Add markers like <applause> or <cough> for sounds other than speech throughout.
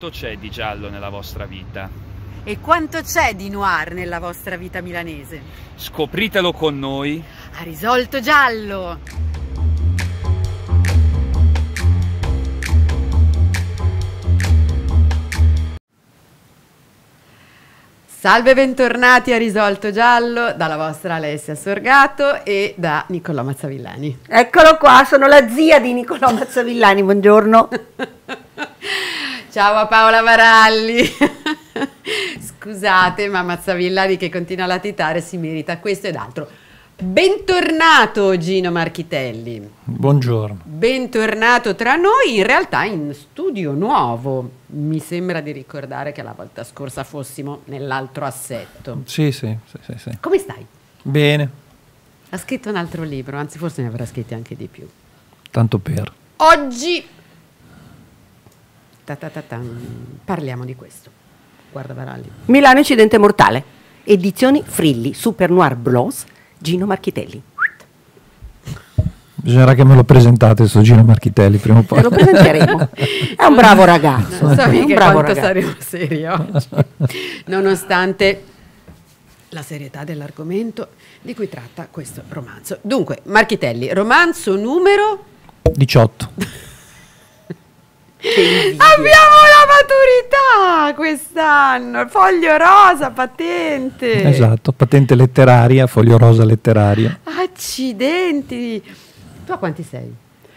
Quanto c'è di giallo nella vostra vita? E quanto c'è di noir nella vostra vita milanese? Scopritelo con noi. A risolto giallo! Salve, bentornati a Risolto Giallo dalla vostra Alessia Sorgato e da Nicolò Mazzavillani. Eccolo qua, sono la zia di Nicolò Mazzavillani, buongiorno. <laughs> Ciao a Paola Varalli. <laughs> Scusate, ma Mazzavillari che continua a latitare si merita questo ed altro. Bentornato Gino Marchitelli. Buongiorno. Bentornato tra noi, in realtà in studio nuovo. Mi sembra di ricordare che la volta scorsa fossimo nell'altro assetto. Sì, sì, sì, sì, sì. Come stai? Bene. Ha scritto un altro libro, anzi forse ne avrà scritti anche di più. Tanto per. Oggi Ta ta ta Parliamo di questo. Guarda Varalli. Milano incidente mortale. Edizioni Frilli, Super Noir Blos, Gino Marchitelli. Bisognerà che me lo presentate sto Gino Marchitelli prima o poi. lo presenteremo. È un bravo ragazzo. Non so eh. un bravo ragazzo. saremo seri oggi. Nonostante la serietà dell'argomento di cui tratta questo romanzo. Dunque, Marchitelli, romanzo numero 18. Abbiamo la maturità quest'anno, foglio rosa, patente. Esatto, patente letteraria, foglio rosa letteraria. Accidenti. Tu a quanti sei?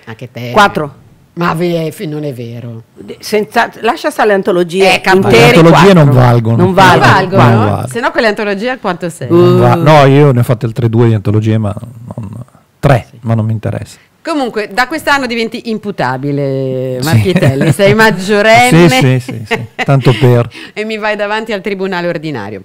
Anche te. Quattro. Ma non è vero. Senza, lascia stare le antologie. Eh, le antologie non valgono. Non valgono. Non valgono. Non valgono. Se no con antologie a quanto sei? Uh. no, io ne ho fatte altre due di antologie, ma non, tre, sì. ma non mi interessa. Comunque, da quest'anno diventi imputabile, Marchitelli, sì. sei <laughs> maggiorenne. sì, sì, sì, sì, tanto per. e mi vai davanti al tribunale ordinario.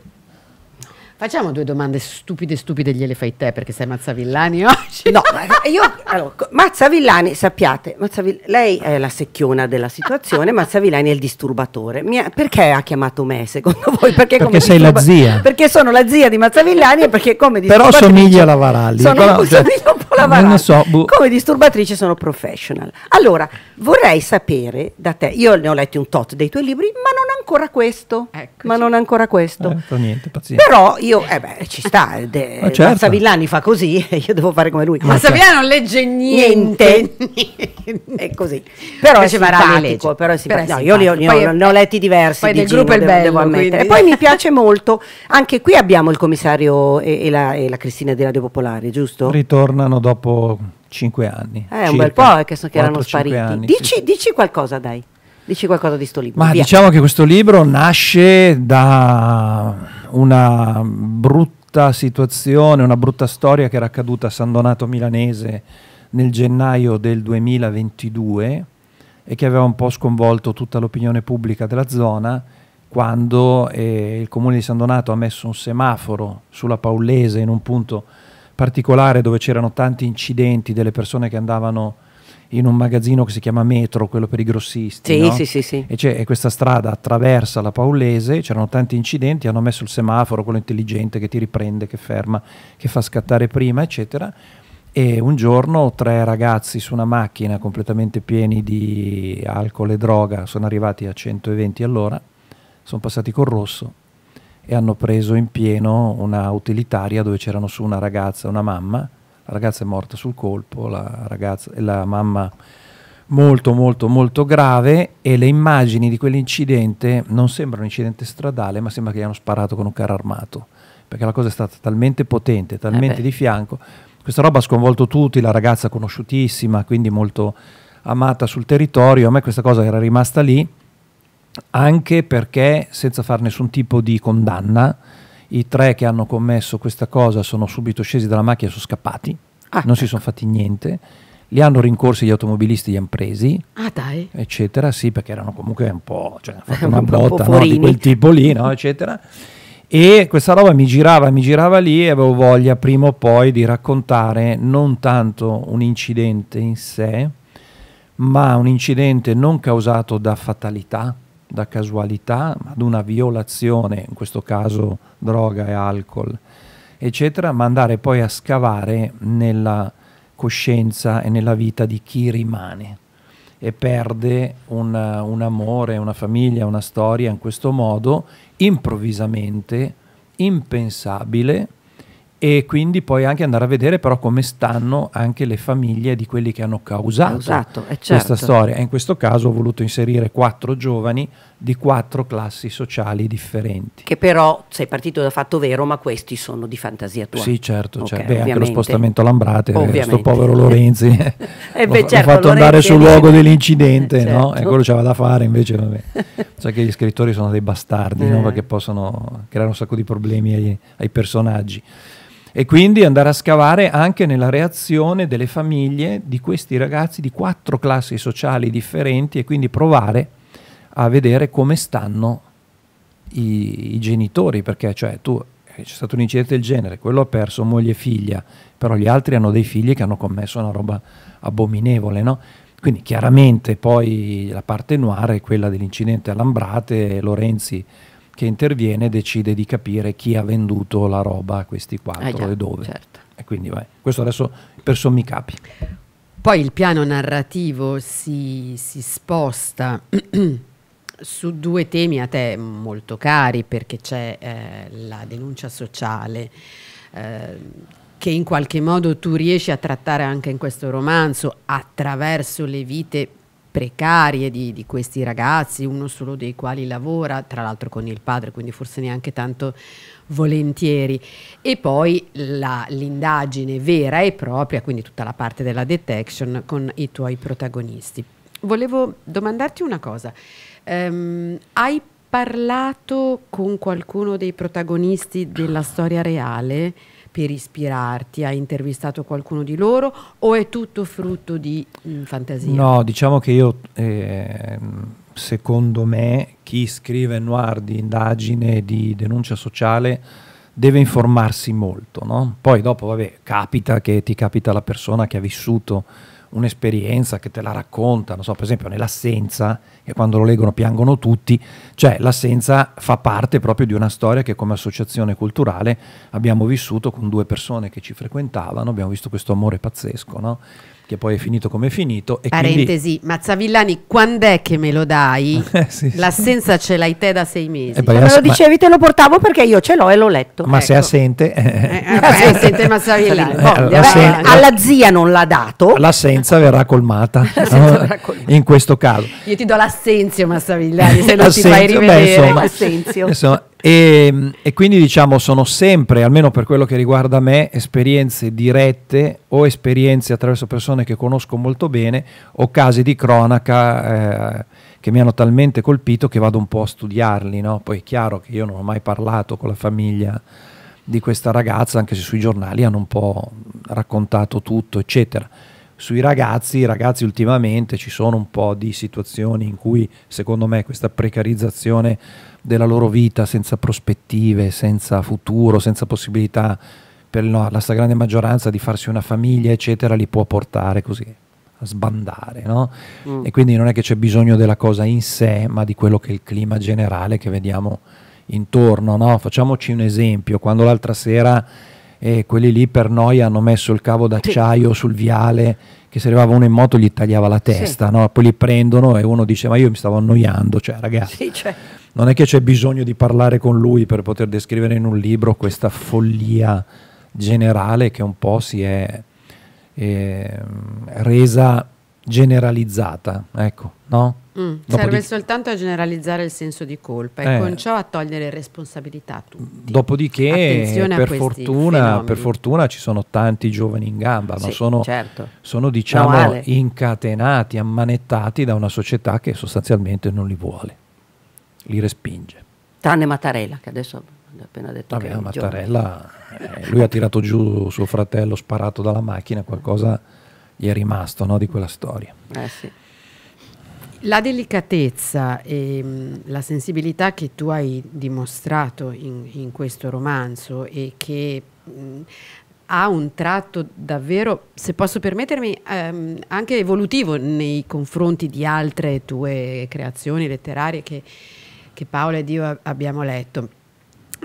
Facciamo due domande stupide, stupide, gliele fai te perché sei Mazzavillani <laughs> oggi. No, eh, io, allora, Mazzavillani, sappiate, Mazzavill- lei è la secchiona della situazione, Mazzavillani è il disturbatore. Mia, perché ha chiamato me secondo voi? Perché, perché sei disturba- la zia. Perché sono la zia di Mazzavillani e perché come disturbatrice... Però somiglia alla Varalli. Sono però, cioè, un po' la Varalli. So, bu- come disturbatrice sono professional. Allora, vorrei sapere da te, io ne ho letti un tot dei tuoi libri, ma non ancora questo. Ecco, ma non ancora questo. Eh, niente, pazienza. Però io, eh beh, ci sta, ah, de, ah, certo. Mazzavillani fa così e <laughs> io devo fare come lui. Ma Mazzavillani certo. non legge niente. niente. <laughs> è così. Però Invece è simpatico, però è simpatico. Però è no, io li, ho, ne ho letti diversi. Poi di del Gino, gruppo è devo, bello, devo quindi. E poi mi <laughs> piace molto, anche qui abbiamo il commissario e, e, la, e la Cristina di Radio Popolare, giusto? Ritornano dopo cinque anni. Eh, un bel po' che, so che erano spariti. Anni, dici, sì. dici, qualcosa, dai. Dici qualcosa di questo libro. Ma Via. diciamo che questo libro nasce da una brutta situazione, una brutta storia che era accaduta a San Donato Milanese nel gennaio del 2022 e che aveva un po' sconvolto tutta l'opinione pubblica della zona quando eh, il comune di San Donato ha messo un semaforo sulla Paulese in un punto particolare dove c'erano tanti incidenti delle persone che andavano in un magazzino che si chiama Metro, quello per i grossisti. Sì, no? sì, sì, sì. E, e, questa strada attraversa la Paulese, c'erano tanti incidenti, hanno messo il semaforo, quello intelligente che ti riprende, che ferma, che fa scattare prima, eccetera. E un giorno tre ragazzi su una macchina completamente pieni di alcol e droga sono arrivati a 120 all'ora, sono passati col rosso e hanno preso in pieno una utilitaria dove c'erano su una ragazza, una mamma la ragazza è morta sul colpo, la, ragazza, la mamma molto molto molto grave e le immagini di quell'incidente non sembrano un incidente stradale ma sembra che gli hanno sparato con un carro armato perché la cosa è stata talmente potente, eh talmente eh di fianco questa roba ha sconvolto tutti, la ragazza conosciutissima quindi molto amata sul territorio a me questa cosa era rimasta lì anche perché senza fare nessun tipo di condanna i tre che hanno commesso questa cosa sono subito scesi dalla macchina e sono scappati, ah, non ecco. si sono ecco. fatti niente. Li hanno rincorsi gli automobilisti, li hanno presi, ah, dai. eccetera, sì, perché erano comunque un po', cioè, fatto <laughs> una un botta no, di quel tipo lì, no, eccetera. E questa roba mi girava, mi girava lì e avevo voglia prima o poi di raccontare non tanto un incidente in sé, ma un incidente non causato da fatalità, da casualità, ad una violazione, in questo caso droga e alcol, eccetera, ma andare poi a scavare nella coscienza e nella vita di chi rimane e perde una, un amore, una famiglia, una storia in questo modo improvvisamente, impensabile, e quindi poi anche andare a vedere però come stanno anche le famiglie di quelli che hanno causato, causato eh, certo. questa storia. E in questo caso ho voluto inserire quattro giovani di quattro classi sociali differenti. Che però sei partito da fatto vero, ma questi sono di fantasia tua. Sì, certo, cioè, okay, certo. Beh, anche lo spostamento Lambrate, questo eh, povero Lorenzi <laughs> eh, eh beh, l'ho, certo, fatto Lorenzi andare sul luogo <laughs> dell'incidente, certo. no? E certo. quello c'aveva da fare, invece vabbè. cioè <laughs> che gli scrittori sono dei bastardi, eh. no? Perché possono creare un sacco di problemi ai, ai personaggi e quindi andare a scavare anche nella reazione delle famiglie di questi ragazzi di quattro classi sociali differenti e quindi provare a vedere come stanno i, i genitori, perché cioè tu eh, c'è stato un incidente del genere, quello ha perso moglie e figlia, però gli altri hanno dei figli che hanno commesso una roba abominevole, no? Quindi chiaramente poi la parte noire è quella dell'incidente a Lambrate, Lorenzi che interviene decide di capire chi ha venduto la roba a questi quattro eh già, e dove. Certo. E quindi vai. Questo adesso per sommi capi. Poi il piano narrativo si, si sposta <clears throat> su due temi a te molto cari perché c'è eh, la denuncia sociale. Eh, che in qualche modo tu riesci a trattare anche in questo romanzo attraverso le vite precarie di, di, questi ragazzi, uno solo dei quali lavora, tra l'altro con il padre, quindi forse neanche tanto volentieri. E poi l'indagine vera e propria, quindi tutta la parte della detection con i tuoi protagonisti. Volevo domandarti una cosa, um, hai parlato con qualcuno dei protagonisti della storia reale? per ispirarti? Hai intervistato qualcuno di loro o è tutto frutto di mh, mm, fantasia? No, diciamo che io, eh, secondo me, chi scrive noir di indagine, di denuncia sociale, deve informarsi molto. No? Poi dopo, vabbè, capita che ti capita la persona che ha vissuto un'esperienza che te la racconta, non so, per esempio nell'assenza, che quando lo leggono piangono tutti, cioè l'assenza fa parte proprio di una storia che come associazione culturale abbiamo vissuto con due persone che ci frequentavano, abbiamo visto questo amore pazzesco, no? che poi è finito come è finito. E Parentesi, quindi... Mazzavillani, quando è che me lo dai? <laughs> Eh, sì, L'assenza sì. ce l'hai te da sei mesi. Eh, me lo dicevi, ma... te lo portavo perché io ce l'ho e l'ho letto. Ma ecco. se assente... Eh, eh, beh, eh, assente Mazzavillani. Eh, boh, beh, alla zia non l'ha dato. L'assenza verrà colmata, <laughs> l'assenza verrà colmata. in questo caso. Io ti do l'assenzio Mazzavillani, se non ti fai rivedere. Beh, insomma, insomma e, ehm, e, quindi diciamo sono sempre, almeno per quello che riguarda me, esperienze dirette o esperienze attraverso persone che conosco molto bene o casi di cronaca eh, che mi hanno talmente colpito che vado un po' a studiarli. No? Poi è chiaro che io non ho mai parlato con la famiglia di questa ragazza, anche se sui giornali hanno un po' raccontato tutto, eccetera. Sui ragazzi, ragazzi ultimamente ci sono un po' di situazioni in cui secondo me questa precarizzazione della loro vita senza prospettive, senza futuro, senza possibilità per la stragrande maggioranza di farsi una famiglia, eccetera, li può portare così a sbandare. No? Mm. E quindi non è che c'è bisogno della cosa in sé, ma di quello che è il clima generale che vediamo intorno. No? Facciamoci un esempio, quando l'altra sera eh, quelli lì per noi hanno messo il cavo d'acciaio sì. sul viale che se arrivava uno in moto gli tagliava la testa, sì. no? poi li prendono e uno dice ma io mi stavo annoiando, cioè ragazzi. Sì, cioè non è che c'è bisogno di parlare con lui per poter descrivere in un libro questa follia generale che un po' si è eh, resa generalizzata, ecco, no? Mm, serve di... soltanto a generalizzare il senso di colpa e eh. con ciò a togliere responsabilità a tutti. Dopodiché, per fortuna, per fortuna, ci sono tanti giovani in gamba, sì, ma sono, certo. sono diciamo, incatenati, ammanettati da una società che sostanzialmente non li vuole li respinge. Tranne Mattarella, che adesso ha appena detto Vabbè, che Mattarella, eh, lui ha tirato giù suo fratello sparato dalla macchina, qualcosa gli è rimasto no, di quella storia. Eh sì. La delicatezza e mm, la sensibilità che tu hai dimostrato in, in questo romanzo e che mh, mm, ha un tratto davvero, se posso permettermi, ehm, anche evolutivo nei confronti di altre tue creazioni letterarie che che Paolo ed io abbiamo letto,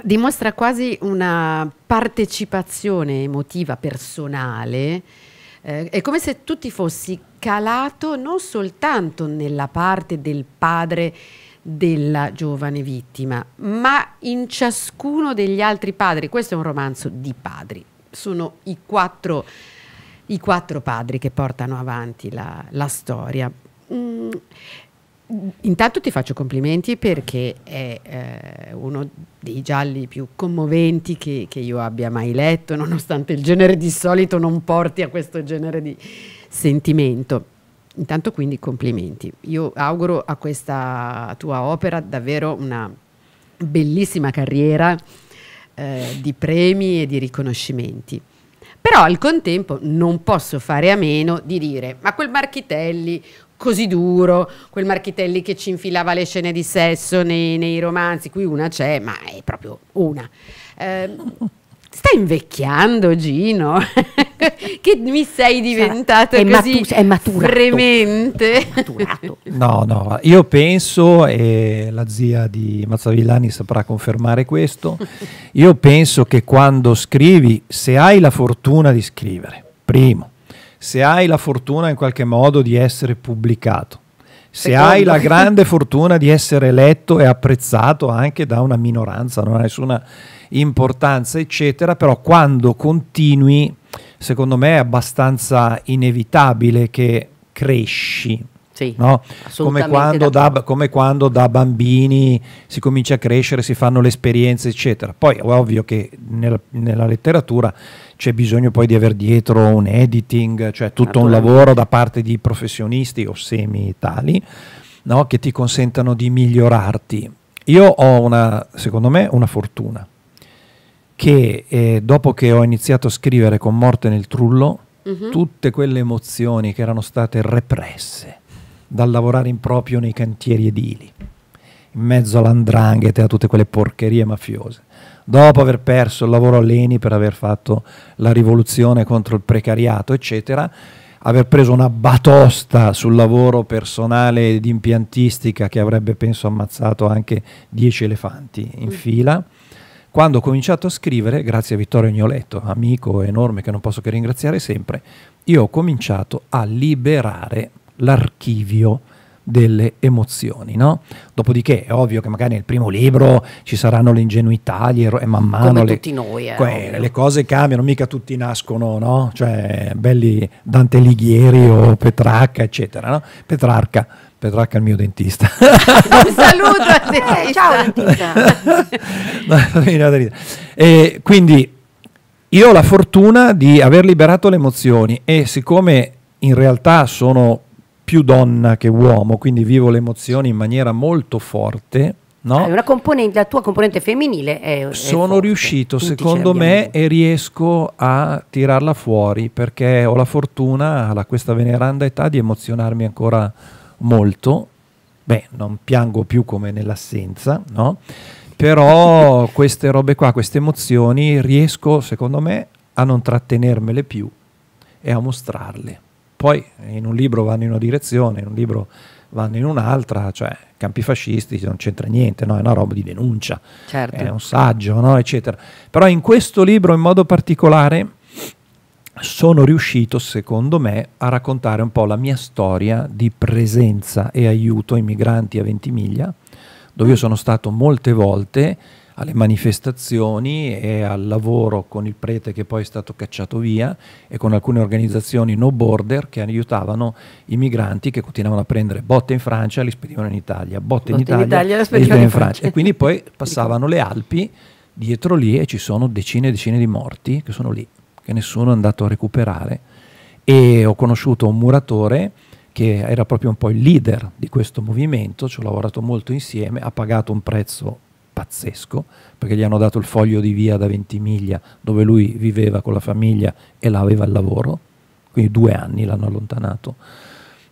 dimostra quasi una partecipazione emotiva personale. Eh, è come se tu ti fossi calato non soltanto nella parte del padre della giovane vittima, ma in ciascuno degli altri padri. Questo è un romanzo di padri. Sono i quattro, i quattro padri che portano avanti la, la storia. Mm Intanto ti faccio complimenti perché è eh, uno dei gialli più commoventi che, che, io abbia mai letto, nonostante il genere di solito non porti a questo genere di sentimento. Intanto quindi complimenti. Io auguro a questa tua opera davvero una bellissima carriera eh, di premi e di riconoscimenti. Però al contempo non posso fare a meno di dire, ma quel Marchitelli così duro, quel Marchitelli che ci infilava le scene di sesso nei, nei romanzi, qui una c'è, ma è proprio una. Eh, sta invecchiando Gino, <laughs> che mi sei diventato Sarà, così matu- è maturato, fremente. È maturato. <laughs> No, no, io penso, e la zia di Mazzavillani saprà confermare questo, io penso che quando scrivi, se hai la fortuna di scrivere, primo, se hai la fortuna in qualche modo di essere pubblicato, se Secondo. hai la grande fortuna di essere eletto e apprezzato anche da una minoranza, non ha nessuna importanza, eccetera, però quando continui, secondo me è abbastanza inevitabile che cresci sì, no? come, quando da, come, quando da, bambini si comincia a crescere, si fanno le esperienze, eccetera. Poi è ovvio che nella, nella letteratura c'è bisogno poi di avere dietro un editing, cioè tutto un lavoro da parte di professionisti o semi tali no? che ti consentano di migliorarti. Io ho una, secondo me, una fortuna che eh, dopo che ho iniziato a scrivere con Morte nel Trullo, mm-hmm. tutte quelle emozioni che erano state represse, dal lavorare in proprio nei cantieri edili, in mezzo all'andrangheta e a tutte quelle porcherie mafiose. Dopo aver perso il lavoro a Leni per aver fatto la rivoluzione contro il precariato, eccetera, aver preso una batosta sul lavoro personale ed impiantistica che avrebbe penso ammazzato anche dieci elefanti in mm. fila. Quando ho cominciato a scrivere, grazie a Vittorio Gnoletto, amico enorme che non posso che ringraziare sempre, io ho cominciato a liberare l'archivio delle emozioni, no? Dopodiché è ovvio che magari nel primo libro ci saranno le ingenuità gli ero- e man mano le, noi, eh, que- le, cose cambiano, mica tutti nascono, no? Cioè, belli Dante Lighieri o Petrarca, eccetera, no? Petrarca, Petrarca è il mio dentista. Un <laughs> saluto eh, a te, ciao dentista. <laughs> e quindi io ho la fortuna di aver liberato le emozioni e siccome in realtà sono più donna che uomo, quindi vivo le emozioni in maniera molto forte. No? Cioè, una componente, la tua componente femminile è... è Sono forte. riuscito, secondo me, e riesco a tirarla fuori perché ho la fortuna, a questa veneranda età, di emozionarmi ancora molto. Beh, non piango più come nell'assenza, no? però <laughs> queste robe qua, queste emozioni, riesco, secondo me, a non trattenermele più e a mostrarle poi in un libro vanno in una direzione, in un libro vanno in un'altra, cioè campi fascisti non c'entra niente, no? è una roba di denuncia, certo. è un saggio, no? eccetera. Però in questo libro in modo particolare sono riuscito, secondo me, a raccontare un po' la mia storia di presenza e aiuto ai migranti a Ventimiglia, dove io sono stato molte volte alle manifestazioni e al lavoro con il prete che poi è stato cacciato via e con alcune organizzazioni no border che aiutavano i migranti che continuavano a prendere botte in Francia e li spedivano in Italia, botte, botte in, Italia, in Italia e spedivano in, in Francia. E quindi poi passavano le Alpi dietro lì e ci sono decine e decine di morti che sono lì, che nessuno è andato a recuperare. E ho conosciuto un muratore che era proprio un po' il leader di questo movimento, ci ho lavorato molto insieme, ha pagato un prezzo pazzesco, perché gli hanno dato il foglio di via da Ventimiglia, dove lui viveva con la famiglia e là aveva il lavoro, quindi due anni l'hanno allontanato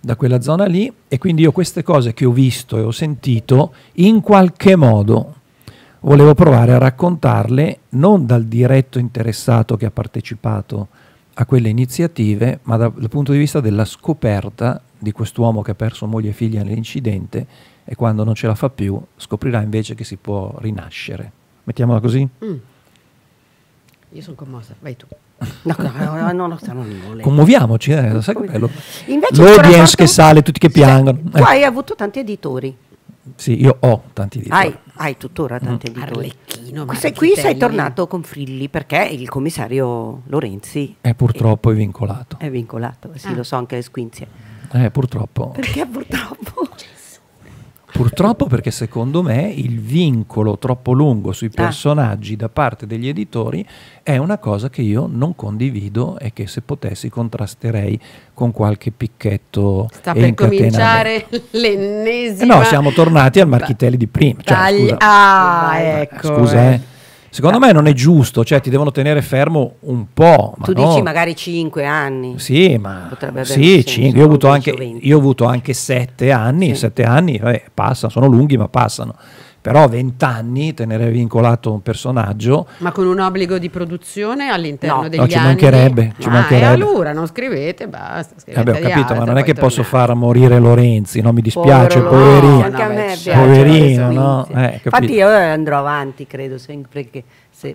da quella zona lì e quindi io queste cose che ho visto e ho sentito in qualche modo volevo provare a raccontarle non dal diretto interessato che ha partecipato a quelle iniziative, ma dal, dal punto di vista della scoperta di quest'uomo che ha perso moglie e figlia nell'incidente e quando non ce la fa più scoprirà invece che si può rinascere. Mettiamola così? Mm. Io sono commossa, vai tu. No, no, no, no, no Commuoviamoci, eh, sai che bello. L'audience che sale, tutti che piangono. Eh. Tu hai avuto tanti editori. Sì, io ho tanti editori. Hai, hai tuttora mm. tanti mm. editori. Arlecchino, sei, Qui sei tornato con Frilli perché il commissario Lorenzi... È purtroppo è, vincolato. È vincolato, sì, ah. lo so anche le squinzie. Eh, purtroppo. Perché purtroppo? <laughs> Purtroppo perché secondo me il vincolo troppo lungo sui ah. personaggi da parte degli editori è una cosa che io non condivido e che se potessi contrasterei con qualche picchetto. Sta per cominciare l'ennesima. Eh no, siamo tornati al Marchitelli di prima. Cioè, scusa, ah, eh, ecco. Scusa, eh. eh. Secondo me non è giusto, cioè ti devono tenere fermo un po'. tu ma dici magari 5 anni. Sì, ma potrebbe avere sì, 5. Io, ho anche, io ho avuto anche 7 anni, sì. 7 anni, vabbè, passano, sono lunghi ma passano però 20 anni tenere vincolato un personaggio. Ma con un obbligo di produzione all'interno no, degli no, ci mancherebbe, anni. Ci ah, mancherebbe. E allora non scrivete, basta. Vabbè, ho capito, alta, ma non è che tornare. posso far morire Lorenzi, no? mi dispiace, poverino. Certo, no, poverino, no? poverino, no? Eh, Infatti io andrò avanti, credo, sempre che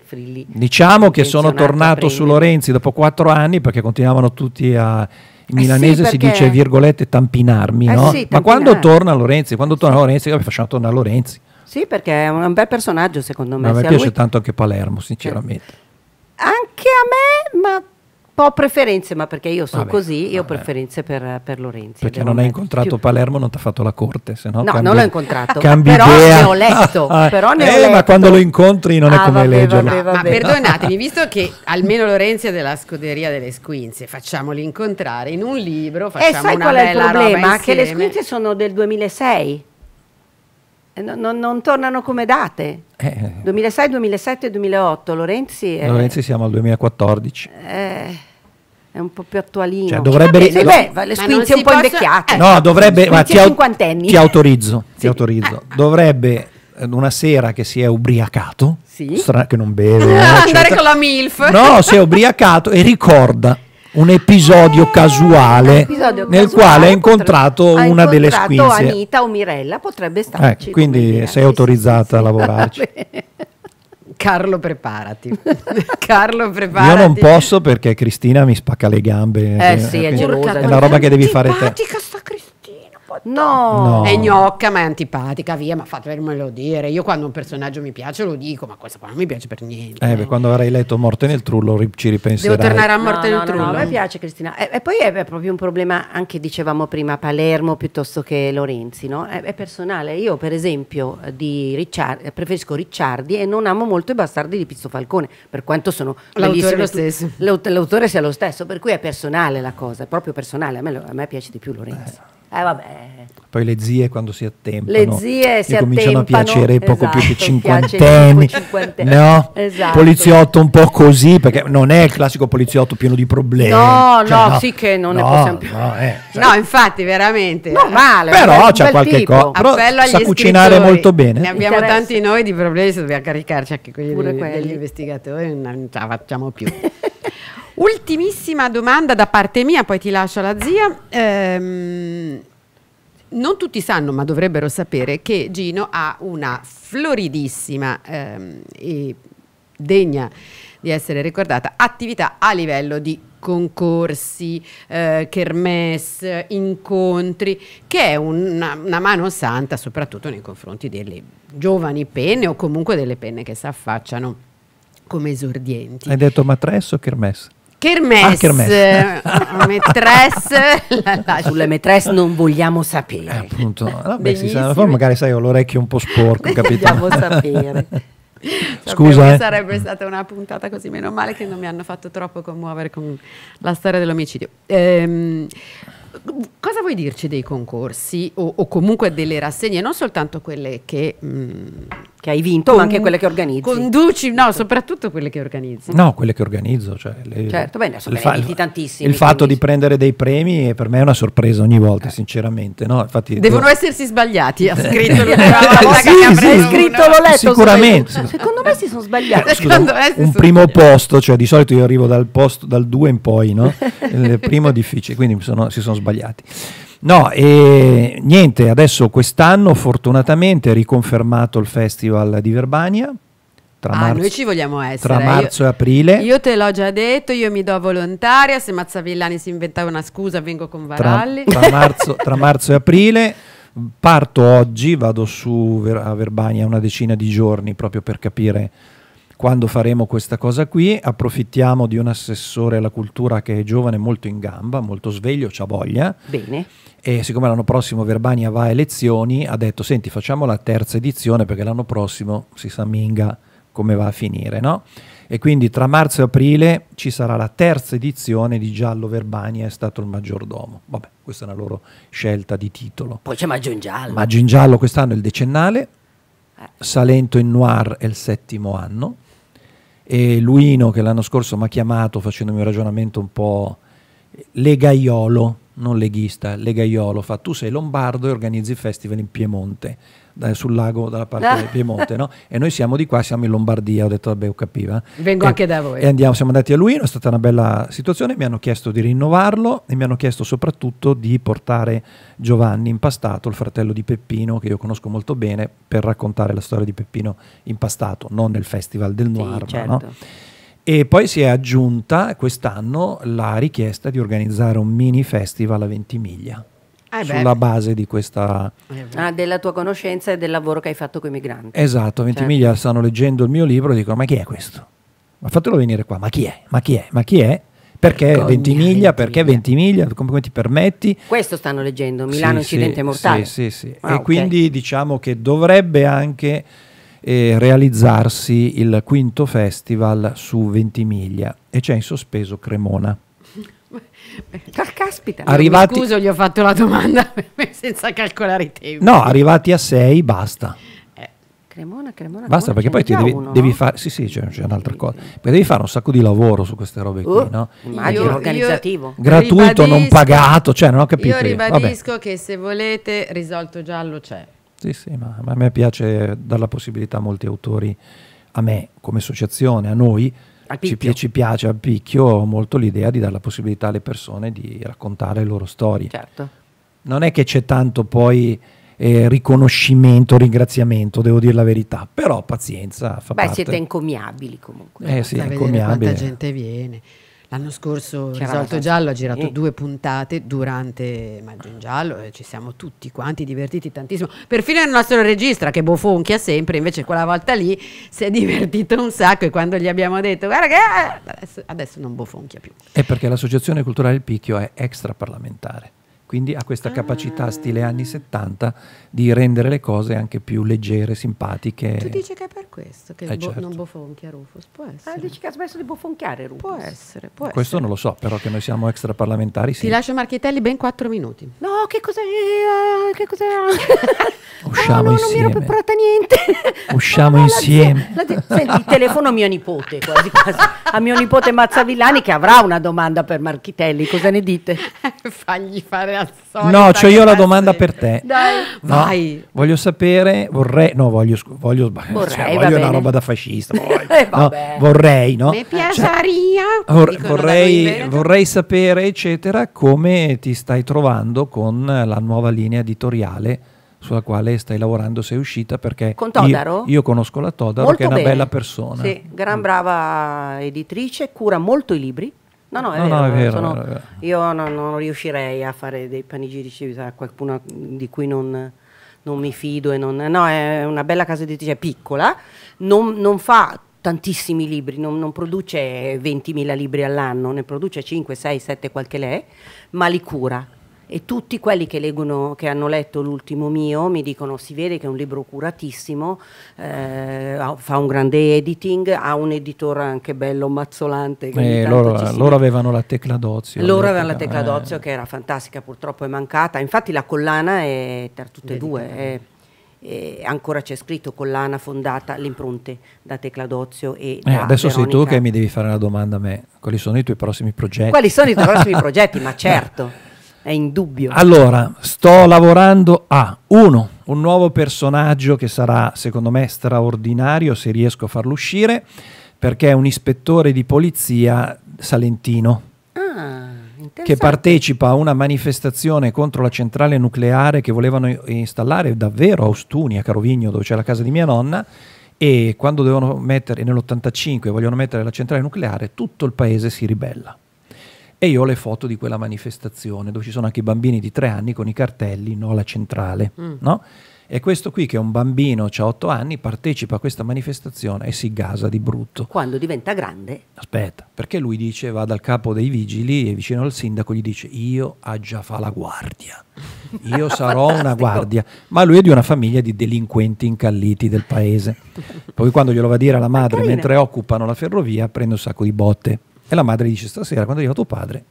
Frilli. Diciamo che sono tornato su Lorenzi dopo quattro anni perché continuavano tutti a in milanese eh sì, si dice virgolette tampinarmi, eh no? sì, tampinarmi. ma quando torna Lorenzi quando torna Lorenzi io facciamo tornare a Lorenzi sì, perché è un bel personaggio secondo me. Ma a me Sia piace lui... tanto anche Palermo, sinceramente. Eh. Anche a me, ma po' preferenze, ma perché io sono vabbè, così, io ho preferenze per, per Lorenzi. Perché non hai incontrato più. Palermo, non ti ha fatto la corte, se no... No, cambi, non l'ho incontrato, <laughs> però idea. ne ho letto. <laughs> Ah, però ne eh, ho letto. ma quando lo incontri non ah, è come vabbè, leggerlo. Vabbè, vabbè. Ma perdonatemi, visto che almeno Lorenzi è della scuderia delle squinze, facciamoli incontrare in un libro, facciamo eh, sai qual è il problema? Che le squinze sono del 2006. Eh, non, non, tornano come date. Eh. 2006, 2007, 2008. Lorenzi. È, Lorenzi siamo al 2014. Eh è un po' più attualino. Cioè, dovrebbe vabbè, sì, beh, le squinzie un po' posso, invecchiate. Eh, no, dovrebbe ma ti, au, ti autorizzo, sì. ti autorizzo. Eh. Dovrebbe eh, una sera che si è ubriacato, sì. stra- che non beve, <laughs> andare con la MILF. No, si è ubriacato e ricorda un episodio eh, casuale episodio nel casuale quale ha incontrato potre... una ha incontrato delle squinze. Anita o Mirella potrebbe eh, starci. Eh, quindi sei autorizzata sì, a lavorarci. Carlo preparati. <laughs> Carlo preparati. Io non posso perché Cristina mi spacca le gambe. Eh, eh sì, è, gelosa. È una roba che devi fare te. No. no. È gnocca, ma è antipatica, via, ma fatemelo dire. Io quando un personaggio mi piace lo dico, ma questa qua non mi piace per niente. Eh, beh, quando avrai letto Morte nel Trullo ci ripenserai. Devo tornare a Morte no, nel no, Trullo. No, a me piace Cristina. E, e, poi è proprio un problema, anche dicevamo prima, Palermo piuttosto che Lorenzi, no? È, è personale. Io, per esempio, Ricciardi, preferisco Ricciardi e non amo molto i bastardi di Pizzo Falcone, per quanto sono l'autore, lo stesso. l'autore sia lo stesso, per cui è personale la cosa, è proprio personale. A me, a me piace di più Lorenzi. Eh. Eh vabbè. Poi le zie quando si attempano. Le zie si cominciano a piacere poco più esatto, che cinquantenni. No? Esatto. Poliziotto un po' così, perché non è il classico poliziotto pieno di problemi. No, cioè, no, no, sì che non no, ne possiamo più. No, eh, cioè, no infatti, veramente. No, male. Però c'è qualche cosa. Appello agli sa cucinare molto bene. Ne abbiamo Interesse. tanti noi di problemi, se dobbiamo caricarci anche quelli degli, degli investigatori, non ce la facciamo più. <laughs> Ultimissima domanda da parte mia, poi ti lascio alla zia. Ehm, non tutti sanno, ma dovrebbero sapere, che Gino ha una floridissima ehm, e degna di essere ricordata attività a livello di concorsi, eh, kermesse, incontri, che è una, una, mano santa soprattutto nei confronti delle giovani penne o comunque delle penne che si affacciano come esordienti. Hai detto matresso o kermesse? Kermesse, ah, kermesse. Eh, maîtresse, la, <laughs> la, sulle maîtresse non vogliamo sapere. Eh, appunto, vabbè, si sa, poi magari sai ho l'orecchio un po' sporco, capito? vogliamo sapere. <laughs> Scusa, Sapevo eh. sarebbe stata una puntata così, meno male che non mi hanno fatto troppo commuovere con la storia dell'omicidio. Ehm, cosa vuoi dirci dei concorsi o, o, comunque delle rassegne, non soltanto quelle che mh, mm, che hai vinto, Con, ma anche quelle che organizzi. Conduci, no, certo. soprattutto quelle che organizzi. No, quelle che organizzo. Cioè, le, certo, beh, sono fa- tantissimi. Il fatto quindi. di prendere dei premi per me è una sorpresa ogni volta, eh. sinceramente. No? Infatti, Devono io... essersi sbagliati, ha eh. <laughs> scritto l'ho letto. Sicuramente. Sono... Secondo me si sono sbagliati. Scusa, un, un primo sbagliati. posto, cioè di solito io arrivo dal posto, dal 2 in poi, no? <laughs> il primo è difficile, quindi sono, si sono sbagliati. No, e niente, adesso quest'anno fortunatamente è riconfermato il festival di Verbania. Tra ah, marzo, noi ci vogliamo essere. Tra marzo io, e aprile. Io te l'ho già detto, io mi do volontaria, se Mazzavillani si inventava una scusa vengo con Varalli. Tra, tra, <laughs> marzo, tra marzo e aprile. Parto oggi, vado su a Verbania una decina di giorni proprio per capire quando faremo questa cosa qui approfittiamo di un assessore alla cultura che è giovane, molto in gamba, molto sveglio, ha voglia. Bene. E siccome l'anno prossimo Verbania va a elezioni, ha detto senti facciamo la terza edizione perché l'anno prossimo si sa minga come va a finire, no? E quindi tra marzo e aprile ci sarà la terza edizione di Giallo Verbania è stato il maggiordomo. Vabbè, questa è una loro scelta di titolo. Poi c'è Maggio in Giallo. Maggio in Giallo quest'anno è il decennale. Eh. Salento in Noir è il settimo anno e Luino che l'anno scorso mi ha chiamato facendomi un ragionamento un po' legaiolo non leghista, legaiolo, fa tu sei lombardo e organizzi il festival in Piemonte, da, sul lago dalla parte del <laughs> Piemonte, no? E noi siamo di qua, siamo in Lombardia, ho detto vabbè, ho capito. Eh. Vengo e, anche da voi. E andiamo, siamo andati a lui, è stata una bella situazione, mi hanno chiesto di rinnovarlo e mi hanno chiesto soprattutto di portare Giovanni Impastato, il fratello di Peppino, che io conosco molto bene, per raccontare la storia di Peppino Impastato, non nel Festival del Noir, sì, certo. no? E poi si è aggiunta quest'anno la richiesta di organizzare un mini festival a Ventimiglia. Eh sulla base di questa... Eh ah, della tua conoscenza e del lavoro che hai fatto con i migranti. Esatto, a Ventimiglia certo. stanno leggendo il mio libro e dicono ma chi è questo? Ma fatelo venire qua, ma chi è? Ma chi è? Ma chi è? Perché Vergogna, Ventimiglia? Perché Ventimiglia? Come, come, ti permetti? Questo stanno leggendo, Milano sì, Incidente sì, Mortale. Sì, sì, sì. Wow, ah, e okay. quindi diciamo che dovrebbe anche eh, realizzarsi il quinto festival su Ventimiglia e c'è in sospeso Cremona. Caspita, arrivati... scuso, gli ho fatto la domanda <laughs> senza calcolare i tempi. No, arrivati a 6 basta. Eh, cremona, cremona. Basta perché poi ti devi, devi fare. Sì, sì, c'è, c'è, un'altra cosa. Perché devi fare un sacco di lavoro su queste robe qui, oh, no? Immagino io, organizzativo. Gratuito, non pagato, cioè non ho capito. Io ribadisco io. che se volete risolto giallo c'è. Sì, sì, ma a me piace dare la possibilità a molti autori, a me come associazione, a noi, ci, ci, piace a picchio molto l'idea di dare la possibilità alle persone di raccontare le loro storie. Certo. Non è che c'è tanto poi eh, riconoscimento, ringraziamento, devo dire la verità, però pazienza. Beh, parte. siete encomiabili comunque. Eh, eh sì, encomiabili. Quanta gente viene. L'anno scorso Risolto Giallo ha girato due puntate durante Maggio in Giallo e ci siamo tutti quanti divertiti tantissimo. Perfino il nostro regista che bofonchia sempre, invece quella volta lì si è divertito un sacco e quando gli abbiamo detto guarda che eh, adesso, adesso non bofonchia più. È perché l'associazione culturale Il Picchio è extraparlamentare quindi ha questa ah. capacità stile anni 70 di rendere le cose anche più leggere, simpatiche. Tu dici che è per questo che eh bo- certo. non bofonchia Rufus, può ah, essere. Ah, dici che ha smesso di bofonchiare Rufus. Può essere, può Questo essere. non lo so, però che noi siamo extraparlamentari sì. Ti lascio Marchitelli ben 4 minuti. No, che cos'è? Eh, che cos'è? <laughs> <laughs> Usciamo oh, no, insieme. non mi ero preparata niente. <laughs> Usciamo oh, no, insieme. La zia, la zia, senti, telefono mio nipote, quasi quasi, a mio nipote Mazzavillani che avrà una domanda per Marchitelli, cosa ne dite? Fagli fare la No, c'ho io la domanda per te. Dai, no, vai. Voglio sapere, vorrei, no, voglio, voglio, cioè, vorrei, cioè, voglio bene. una roba da fascista. <laughs> Voglio, eh, no, vorrei, no? Mi cioè, piaceria. Cioè, vorrei, vorrei sapere, eccetera, come ti stai trovando con la nuova linea editoriale sulla quale stai lavorando, sei uscita perché Con Todaro? Io, io conosco la Todaro molto che è una bene. bella persona. Sì, gran brava editrice, cura molto i libri, No, no, è, no, vero, no, è, eh, vero, sono, è, vero, Io non, non, riuscirei a fare dei panigirici a qualcuno di cui non, non mi fido. E non, no, è una bella casa editrice, è piccola, non, non fa tantissimi libri, non, non produce 20.000 libri all'anno, ne produce 5, 6, 7 qualche lei, ma li cura e tutti quelli che, leggono, che hanno letto l'ultimo mio mi dicono si vede che è un libro curatissimo, eh, fa un grande editing, ha un editore anche bello, mazzolante. Eh, loro, loro avevano la tecla d'ozio. Loro avevano la tecla eh. d'ozio eh. che era fantastica, purtroppo è mancata, infatti la collana è per tutte e due. È, eh, ancora c'è scritto collana fondata le impronte da Tecla Dozio e eh, adesso Veronica. sei tu che mi devi fare una domanda a me quali sono i tuoi prossimi progetti quali sono i tuoi prossimi <laughs> progetti ma certo è in dubbio. Allora, sto lavorando a uno, un nuovo personaggio che sarà secondo me straordinario se riesco a farlo uscire, perché è un ispettore di polizia salentino. Ah che partecipa a una manifestazione contro la centrale nucleare che volevano installare davvero a Ostunia, Carovigno, dove c'è la casa di mia nonna. E quando devono mettere nell'85 vogliono mettere la centrale nucleare, tutto il paese si ribella e io ho le foto di quella manifestazione dove ci sono anche i bambini di tre anni con i cartelli no alla centrale. Mm. No? E questo qui che è un bambino, ha otto anni, partecipa a questa manifestazione e si gasa di brutto. Quando diventa grande. Aspetta, perché lui dice, va dal capo dei vigili e vicino al sindaco gli dice, io ha già fa la guardia, io sarò una guardia. Ma lui è di una famiglia di delinquenti incalliti del paese. Poi quando glielo va a dire alla madre mentre occupano la ferrovia prende un sacco di botte. E la madre dice stasera quando arriva tuo padre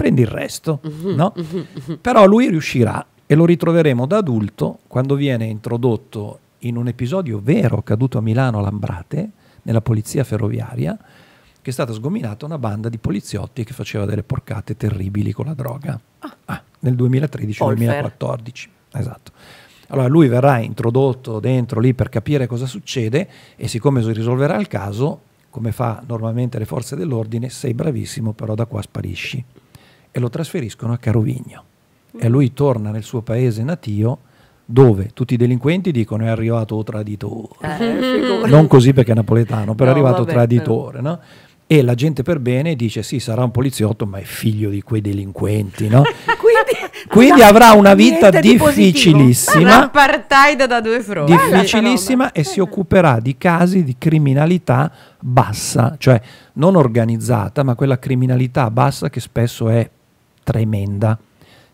prendi il resto, mhm, no? Mhm, mhm. Però lui riuscirà e lo ritroveremo da adulto quando viene introdotto in un episodio vero accaduto a Milano a Lambrate, nella polizia ferroviaria, che è stata sgominata una banda di poliziotti che faceva delle porcate terribili con la droga. Ah. Ah, nel 2013-2014. Esatto. Allora lui verrà introdotto dentro lì per capire cosa succede e siccome risolverà il caso come fa normalmente le forze dell'ordine, sei bravissimo, però da qua sparisci. E lo trasferiscono a Carovigno. E lui torna nel suo paese natio, dove tutti i delinquenti dicono è arrivato traditore. Eh, non così perché è napoletano, però no, è arrivato vabbè, traditore. No? E la gente per bene dice sì, sarà un poliziotto, ma è figlio di quei delinquenti. No? <laughs> Quindi avrà una vita difficilissima. Una apartheid da due fronti. Difficilissima e si occuperà di casi di criminalità bassa, cioè non organizzata, ma quella criminalità bassa che spesso è tremenda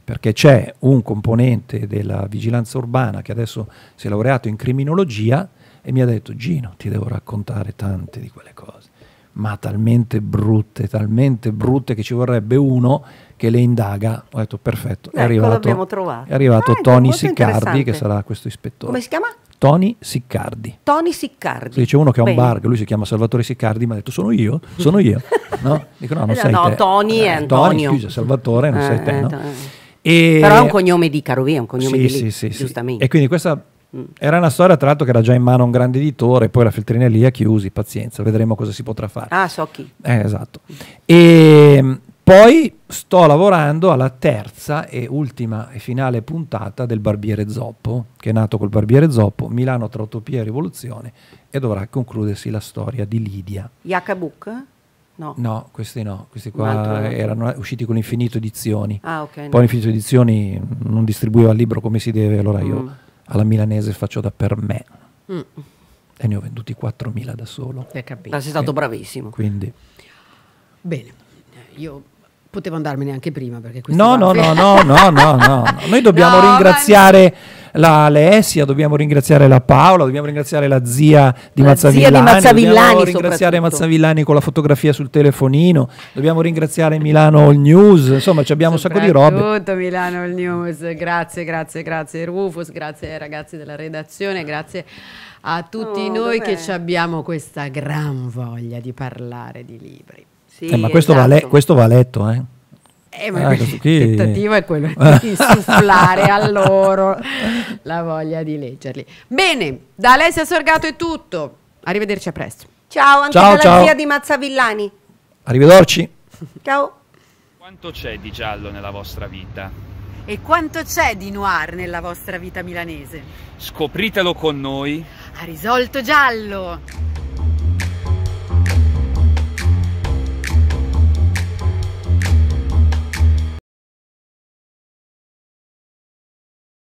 perché c'è un componente della vigilanza urbana che adesso si è laureato in criminologia e mi ha detto Gino ti devo raccontare tante di quelle cose ma talmente brutte, talmente brutte che ci vorrebbe uno che le indaga. Ho detto perfetto, è ecco, arrivato, è arrivato ah, ecco, Tony Siccardi che sarà questo ispettore. Come si chiama? Tony Siccardi. Tony Siccardi. Si dice uno che ha un bar, lui si chiama Salvatore Siccardi, mi ha detto sono io, sono io. <laughs> No, Dico, no, non eh, sei no, te. Tony eh, Antonio. Tony, scusa, Salvatore, non eh, sei te. No? Eh, Però è un cognome di Carovia, è un cognome sì, di lì, sì, sì, giustamente. E quindi questa era una storia, tra l'altro, che era già in mano a un grande editore, poi la lì ha chiusi, pazienza, vedremo cosa si potrà fare. Ah, so chi. Eh, esatto. E ehm, poi sto lavorando alla terza e ultima e finale puntata del Barbiere Zoppo, che è nato col Barbiere Zoppo, Milano tra Utopia e Rivoluzione, e dovrà concludersi la storia di Lidia. Yakabuk? No. no. questi no, questi qua erano usciti con Infinito Edizioni. Ah, okay, Poi no. Infinito Edizioni non distribuiva il libro come si deve, allora mm. io alla milanese faccio da per me. Mm. E ne ho venduti 4.000 da solo. Hai capito. Ma ah, sei stato e, eh, bravissimo. Quindi. Bene, io Potevo andarmene anche prima perché no no, no, no, no, no, no, no, Noi dobbiamo <laughs> no, ringraziare la Alessia, dobbiamo ringraziare la Paola, dobbiamo ringraziare la zia di la Mazzavillani, zia di Mazzavillani dobbiamo ringraziare Mazzavillani con la fotografia sul telefonino, dobbiamo ringraziare Milano All News, insomma ci abbiamo un sacco di robe. Milano All News, grazie, grazie, grazie Rufus, grazie ai ragazzi della redazione, grazie a tutti oh, noi dov'è? che abbiamo questa gran voglia di parlare di libri. Sì, eh, ma questo, esatto. va le- questo, va letto, eh? Eh, ah, il tentativo è quello di <laughs> insufflare a loro la voglia di leggerli. Bene, da Alessia Sorgato è tutto. Arrivederci a presto. Ciao, anche ciao, dalla ciao. di Mazzavillani. Arrivederci. Ciao. Quanto c'è di giallo nella vostra vita? E quanto c'è di noir nella vostra vita milanese? Scopritelo con noi. Ha risolto giallo.